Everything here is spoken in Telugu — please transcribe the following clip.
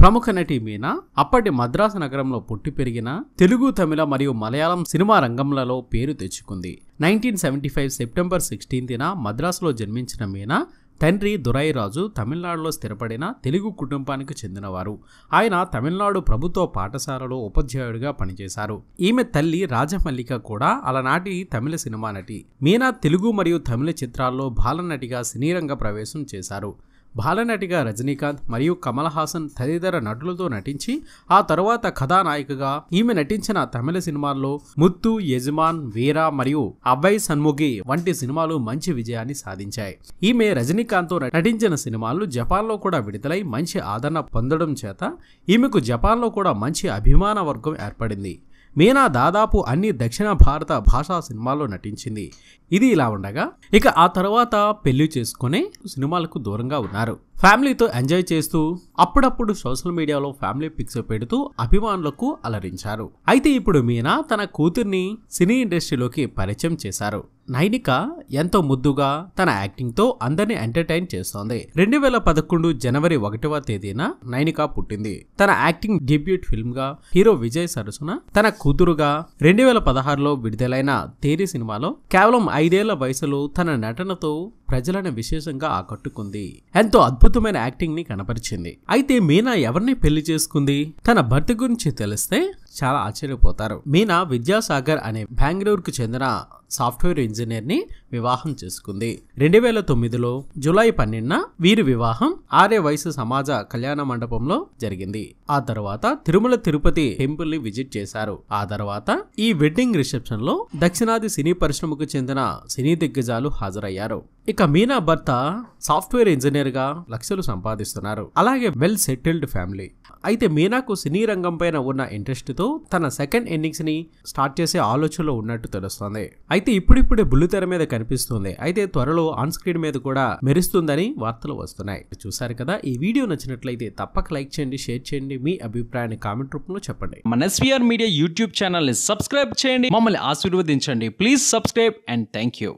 ప్రముఖ నటి మీనా అప్పటి మద్రాసు నగరంలో పుట్టి పెరిగిన తెలుగు తమిళ మరియు మలయాళం సినిమా రంగంలలో పేరు తెచ్చుకుంది నైన్టీన్ సెవెంటీ ఫైవ్ సెప్టెంబర్ సిక్స్టీన్త్న మద్రాసులో జన్మించిన మీనా తండ్రి దురైరాజు తమిళనాడులో స్థిరపడిన తెలుగు కుటుంబానికి చెందినవారు ఆయన తమిళనాడు ప్రభుత్వ పాఠశాలలో ఉపాధ్యాయుడిగా పనిచేశారు ఈమె తల్లి రాజమల్లిక కూడా అలనాటి తమిళ సినిమా నటి మీనా తెలుగు మరియు తమిళ చిత్రాల్లో బాలనటిగా సినీరంగ ప్రవేశం చేశారు బాలనటిగా రజనీకాంత్ మరియు కమల్ హాసన్ తదితర నటులతో నటించి ఆ తరువాత కథానాయికగా ఈమె నటించిన తమిళ సినిమాల్లో ముత్తు యజమాన్ వీరా మరియు అబ్బాయి సన్ముఖి వంటి సినిమాలు మంచి విజయాన్ని సాధించాయి ఈమె రజనీకాంత్తో నటించిన సినిమాలు జపాన్లో కూడా విడుదలై మంచి ఆదరణ పొందడం చేత ఈమెకు జపాన్లో కూడా మంచి అభిమాన వర్గం ఏర్పడింది మీనా దాదాపు అన్ని దక్షిణ భారత భాషా సినిమాల్లో నటించింది ఇది ఇలా ఉండగా ఇక ఆ తర్వాత పెళ్లి చేసుకుని సినిమాలకు దూరంగా ఉన్నారు ఫ్యామిలీతో ఎంజాయ్ చేస్తూ అప్పుడప్పుడు సోషల్ మీడియాలో ఫ్యామిలీ పిక్స్ పెడుతూ అభిమానులకు అలరించారు అయితే ఇప్పుడు మీనా తన కూతుర్ని సినీ ఇండస్ట్రీలోకి పరిచయం చేశారు నైనిక ఎంతో ముద్దుగా తన యాక్టింగ్ తో అందరిని ఎంటర్టైన్ చేస్తోంది రెండు వేల పదకొండు జనవరి ఒకటవ తేదీన నైనిక పుట్టింది తన యాక్టింగ్ డెబ్యూట్ ఫిల్మ్ గా హీరో విజయ్ సరసన తన కూతురుగా రెండు వేల పదహారులో విడుదలైన తేరి సినిమాలో కేవలం ఐదేళ్ల వయసులో తన నటనతో ప్రజలను విశేషంగా ఆకట్టుకుంది ఎంతో అద్భుతమైన యాక్టింగ్ ని కనపరిచింది అయితే మీనా ఎవరిని పెళ్లి చేసుకుంది తన భర్త గురించి తెలిస్తే చాలా ఆశ్చర్యపోతారు మీనా విద్యాసాగర్ అనే బెంగళూరుకు చెందిన సాఫ్ట్వేర్ ఇంజనీర్ని వివాహం చేసుకుంది రెండు వేల తొమ్మిదిలో జూలై పన్నెండున వీరి వివాహం ఆర్య వయసు సమాజ కళ్యాణ మండపంలో జరిగింది ఆ తర్వాత తిరుమల తిరుపతి టెంపుల్ ని విజిట్ చేశారు ఆ తర్వాత ఈ వెడ్డింగ్ రిసెప్షన్ లో దక్షిణాది సినీ పరిశ్రమకు చెందిన సినీ దిగ్గజాలు హాజరయ్యారు ఇక మీనా భర్త సాఫ్ట్వేర్ ఇంజనీర్ గా లక్షలు సంపాదిస్తున్నారు అలాగే వెల్ సెటిల్డ్ ఫ్యామిలీ అయితే మీనాకు సినీ రంగం పైన ఉన్న ఇంట్రెస్ట్ తో తన సెకండ్ ఇన్నింగ్స్ ని స్టార్ట్ చేసే ఆలోచనలో ఉన్నట్టు తెలుస్తుంది అయితే ఇప్పుడిప్పుడే బుల్లితెర మీద కనిపిస్తుంది అయితే త్వరలో ఆన్ స్క్రీన్ మీద కూడా మెరుస్తుందని వార్తలు వస్తున్నాయి చూసారు కదా ఈ వీడియో నచ్చినట్లయితే తప్పక లైక్ చేయండి షేర్ చేయండి మీ అభిప్రాయాన్ని కామెంట్ రూపంలో చెప్పండి మన ఎస్వీఆర్ మీడియా యూట్యూబ్ ఛానల్ని సబ్స్క్రైబ్ చేయండి మమ్మల్ని ఆశీర్వదించండి please subscribe and thank you